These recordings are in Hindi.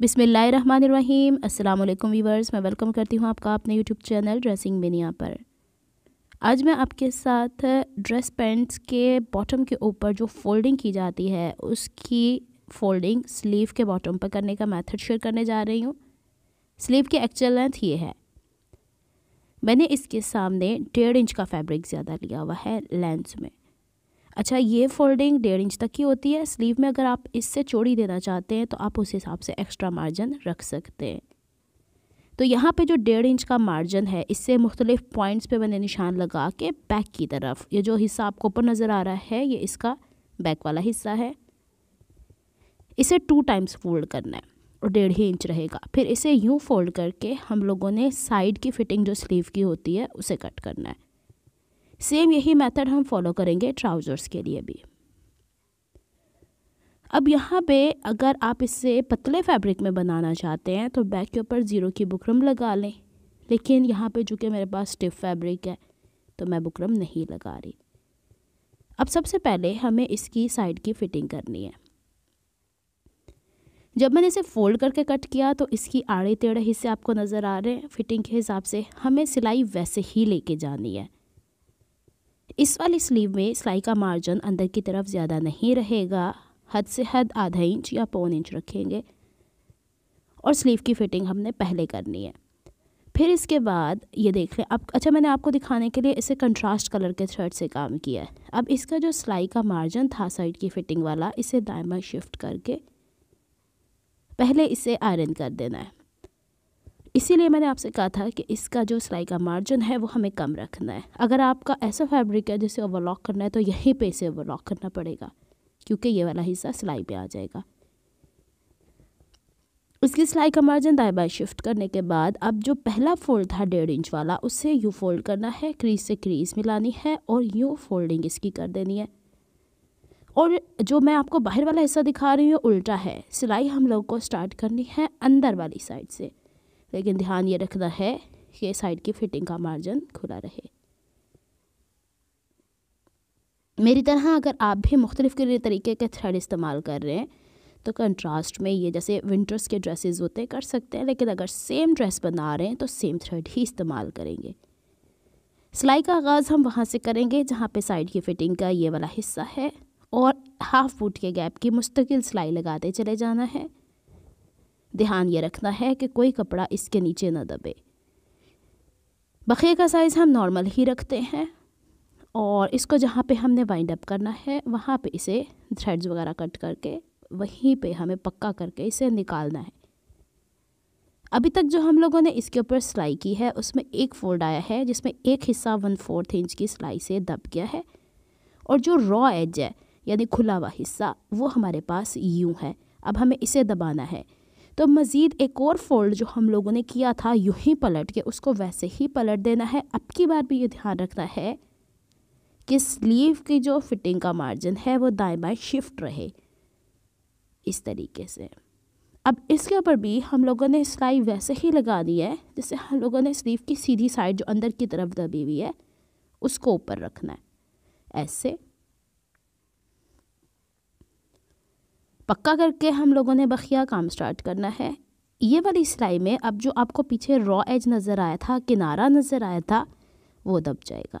बिसमीम् अल्लाम वीवर्स मैं वेलकम करती हूँ आपका अपने यूट्यूब चैनल ड्रेसिंग मिनिया पर आज मैं आपके साथ ड्रेस पैंट्स के बॉटम के ऊपर जो फोल्डिंग की जाती है उसकी फोल्डिंग स्लीव के बॉटम पर करने का मेथड शेयर करने जा रही हूँ स्लीव की एक्चुअल लेंथ ये है मैंने इसके सामने डेढ़ इंच का फैब्रिक ज़्यादा लिया हुआ है लेंथ में अच्छा ये फोल्डिंग डेढ़ इंच तक की होती है स्लीव में अगर आप इससे चोड़ी देना चाहते हैं तो आप उस हिसाब से एक्स्ट्रा मार्जिन रख सकते हैं तो यहाँ पे जो डेढ़ इंच का मार्जिन है इससे मुख्तलिफ पॉइंट्स पे मैंने निशान लगा के बैक की तरफ ये जो हिस्सा आपको ऊपर नज़र आ रहा है ये इसका बैक वाला हिस्सा है इसे टू टाइम्स फोल्ड करना है और डेढ़ ही इंच रहेगा फिर इसे यूँ फोल्ड करके हम लोगों ने साइड की फ़िटिंग जो स्लीव की होती है उसे कट करना है सेम यही मेथड हम फॉलो करेंगे ट्राउज़र्स के लिए भी अब यहाँ पे अगर आप इसे पतले फैब्रिक में बनाना चाहते हैं तो बैक के ऊपर ज़ीरो की बुकरम लगा लें लेकिन यहाँ पे चूँकि मेरे पास स्टिफ फैब्रिक है तो मैं बुकरम नहीं लगा रही अब सबसे पहले हमें इसकी साइड की फ़िटिंग करनी है जब मैंने इसे फोल्ड करके कट किया तो इसकी आड़े टेढ़े हिस्से आपको नज़र आ रहे हैं फिटिंग के हिसाब से हमें सिलाई वैसे ही लेके जानी है इस वाली स्लीव में सिलाई का मार्जिन अंदर की तरफ ज़्यादा नहीं रहेगा हद से हद आधा इंच या पौन इंच रखेंगे और स्लीव की फिटिंग हमने पहले करनी है फिर इसके बाद ये देख लें अब अच्छा मैंने आपको दिखाने के लिए इसे कंट्रास्ट कलर के थ्रेड से काम किया है अब इसका जो सिलाई का मार्जिन था साइड की फिटिंग वाला इसे दायमा शिफ्ट करके पहले इसे आयरन कर देना है इसीलिए मैंने आपसे कहा था कि इसका जो सिलाई का मार्जिन है वो हमें कम रखना है अगर आपका ऐसा फैब्रिक है जिसे ओवरलॉक करना है तो यहीं पे इसे ओवरलॉक करना पड़ेगा क्योंकि ये वाला हिस्सा सिलाई पे आ जाएगा इसकी सिलाई का मार्जिन दाएं बाएं शिफ्ट करने के बाद अब जो पहला फोल्ड था डेढ़ इंच वाला उसे यूँ फोल्ड करना है क्रीज से क्रीज मिलानी है और यूँ फोल्डिंग इसकी कर देनी है और जो मैं आपको बाहर वाला हिस्सा दिखा रही हूँ उल्टा है सिलाई हम लोग को स्टार्ट करनी है अंदर वाली साइड से लेकिन ध्यान ये रखना है कि साइड की फिटिंग का मार्जिन खुला रहे मेरी तरह अगर आप भी मुख्तलिफ़ तरीके के थ्रेड इस्तेमाल कर रहे हैं तो कंट्रास्ट में ये जैसे विंटर्स के ड्रेसेस होते हैं कर सकते हैं लेकिन अगर सेम ड्रेस बना रहे हैं तो सेम थ्रेड ही इस्तेमाल करेंगे सिलाई का आगाज़ हम वहाँ से करेंगे जहाँ पे साइड की फ़िटिंग का ये वाला हिस्सा है और हाफ फुट के गैप की मुस्तकिल सिलाई लगाते चले जाना है ध्यान ये रखना है कि कोई कपड़ा इसके नीचे ना दबे बखे का साइज़ हम नॉर्मल ही रखते हैं और इसको जहाँ पे हमने वाइंड अप करना है वहाँ पे इसे थ्रेड्स वगैरह कट करके वहीं पे हमें पक्का करके इसे निकालना है अभी तक जो हम लोगों ने इसके ऊपर सिलाई की है उसमें एक फोल्ड आया है जिसमें एक हिस्सा वन फोर्थ इंच की सिलाई से दब गया है और जो रॉ एज है यानी खुला हुआ हिस्सा वो हमारे पास यूँ है अब हमें इसे दबाना है तो मज़ीद एक और फोल्ड जो हम लोगों ने किया था यूँ ही पलट के उसको वैसे ही पलट देना है अब की बार भी ये ध्यान रखना है कि स्लीव की जो फिटिंग का मार्जिन है वो दाएँ बाएँ शिफ्ट रहे इस तरीके से अब इसके ऊपर भी हम लोगों ने सिलाई वैसे ही लगा दी है जैसे हम लोगों ने स्लीव की सीधी साइड जो अंदर की तरफ दबी हुई है उसको ऊपर रखना है ऐसे पक्का करके हम लोगों ने बखिया काम स्टार्ट करना है ये वाली सिलाई में अब जो आपको पीछे रॉ एज नज़र आया था किनारा नज़र आया था वो दब जाएगा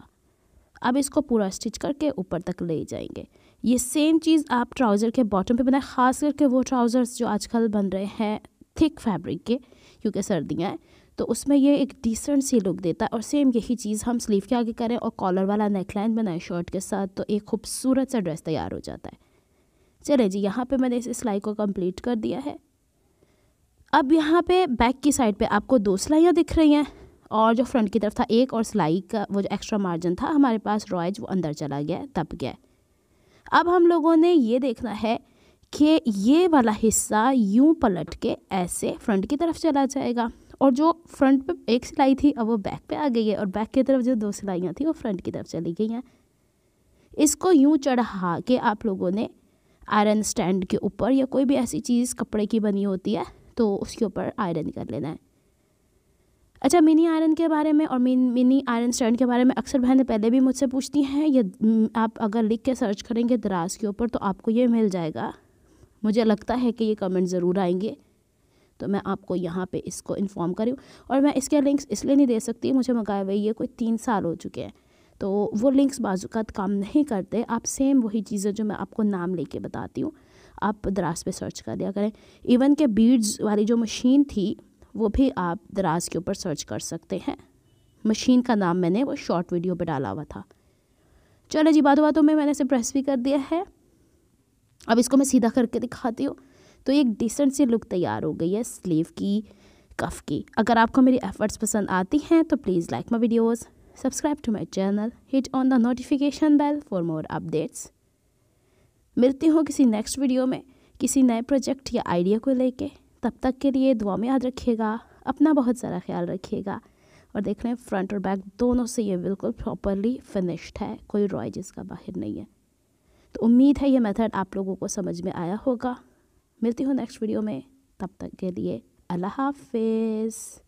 अब इसको पूरा स्टिच करके ऊपर तक ले जाएंगे ये सेम चीज़ आप ट्राउज़र के बॉटम पे बनाए ख़ास करके वो ट्राउज़र्स जो आजकल बन रहे हैं थिक फैब्रिक के क्योंकि सर्दियाँ हैं तो उसमें ये एक डिसेंट सी लुक देता है और सेम यही चीज़ हम स्लीव के आगे करें और कॉलर वाला नेकलाइन बनाए शर्ट के साथ तो एक खूबसूरत सा ड्रेस तैयार हो जाता है चले जी यहाँ पे मैंने इस सिलाई को कंप्लीट कर दिया है अब यहाँ पे बैक की साइड पे आपको दो सिलाइयाँ दिख रही हैं और जो फ्रंट की तरफ था एक और सिलाई का वो जो एक्स्ट्रा मार्जिन था हमारे पास रॉयज वो अंदर चला गया दब गया अब हम लोगों ने ये देखना है कि ये वाला हिस्सा यूँ पलट के ऐसे फ्रंट की तरफ चला जाएगा और जो फ्रंट पे एक सिलाई थी अब वो बैक पे आ गई है और बैक की तरफ जो दो सिलाइयाँ थी वो फ्रंट की तरफ चली गई हैं इसको यूँ चढ़ा के आप लोगों ने आयरन स्टैंड के ऊपर या कोई भी ऐसी चीज़ कपड़े की बनी होती है तो उसके ऊपर आयरन कर लेना है अच्छा मिनी आयरन के बारे में और मिन, मिनी आयरन स्टैंड के बारे में अक्सर बहनें पहले भी मुझसे पूछती हैं या आप अगर लिख के सर्च करेंगे दराज के ऊपर तो आपको ये मिल जाएगा मुझे लगता है कि ये कमेंट ज़रूर आएंगे तो मैं आपको यहाँ पे इसको इन्फॉर्म करूँ और मैं इसके लिंक्स इसलिए नहीं दे सकती मुझे मंगाए हुए ये कोई तीन साल हो चुके हैं तो वो लिंक्स बाजूकात काम नहीं करते आप सेम वही चीज़ें जो मैं आपको नाम लेके बताती हूँ आप दराज पे सर्च कर दिया करें इवन के बीड्स वाली जो मशीन थी वो भी आप दराज के ऊपर सर्च कर सकते हैं मशीन का नाम मैंने वो शॉर्ट वीडियो पर डाला हुआ था चलो जी बातों बातों में मैंने इसे प्रेस भी कर दिया है अब इसको मैं सीधा करके दिखाती हूँ तो एक डिसेंट सी लुक तैयार हो गई है स्लीव की कफ की अगर आपको मेरी एफ़र्ट्स पसंद आती हैं तो please like my videos subscribe to my channel, hit on the notification bell for more updates. मिलती हूँ किसी नेक्स्ट वीडियो में किसी नए प्रोजेक्ट या आइडिया को लेके तब तक के लिए दुआ में याद रखिएगा अपना बहुत सारा ख्याल रखिएगा और देख लें फ्रंट और बैक दोनों से ये बिल्कुल प्रॉपरली फिनिश्ड है कोई रॉयज इसका बाहर नहीं है तो उम्मीद है ये मेथड आप लोगों को समझ में आया होगा मिलती हूँ नेक्स्ट वीडियो में तब तक के लिए अल्लाह हाफिज़